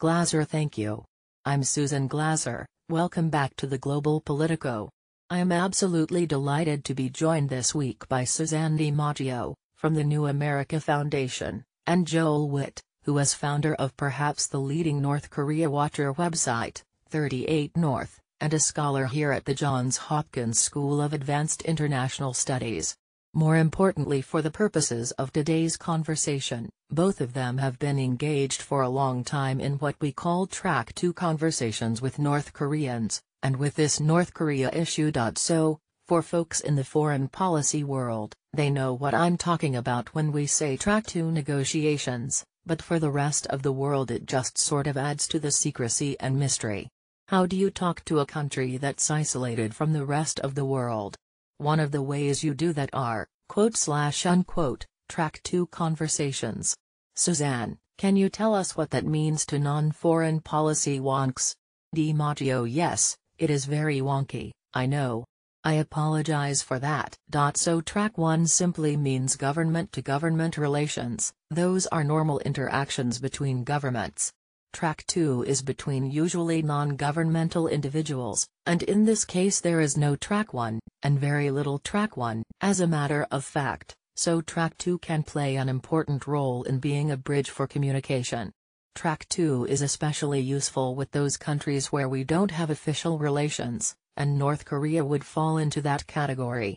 Glaser Thank you. I'm Susan Glaser, welcome back to the Global Politico. I am absolutely delighted to be joined this week by Suzanne DiMaggio, from the New America Foundation, and Joel Witt, who is founder of perhaps the leading North Korea watcher website, 38 North, and a scholar here at the Johns Hopkins School of Advanced International Studies. More importantly for the purposes of today's conversation, both of them have been engaged for a long time in what we call Track 2 conversations with North Koreans, and with this North Korea issue. So, for folks in the foreign policy world, they know what I'm talking about when we say Track 2 negotiations, but for the rest of the world it just sort of adds to the secrecy and mystery. How do you talk to a country that's isolated from the rest of the world, one of the ways you do that are, quote slash unquote, track two conversations. Suzanne, can you tell us what that means to non-foreign policy wonks? DiMaggio Yes, it is very wonky, I know. I apologize for that. So track 1 simply means government-to-government -government relations, those are normal interactions between governments. Track 2 is between usually non-governmental individuals, and in this case there is no Track 1, and very little Track 1, as a matter of fact, so Track 2 can play an important role in being a bridge for communication. Track 2 is especially useful with those countries where we don't have official relations, and North Korea would fall into that category.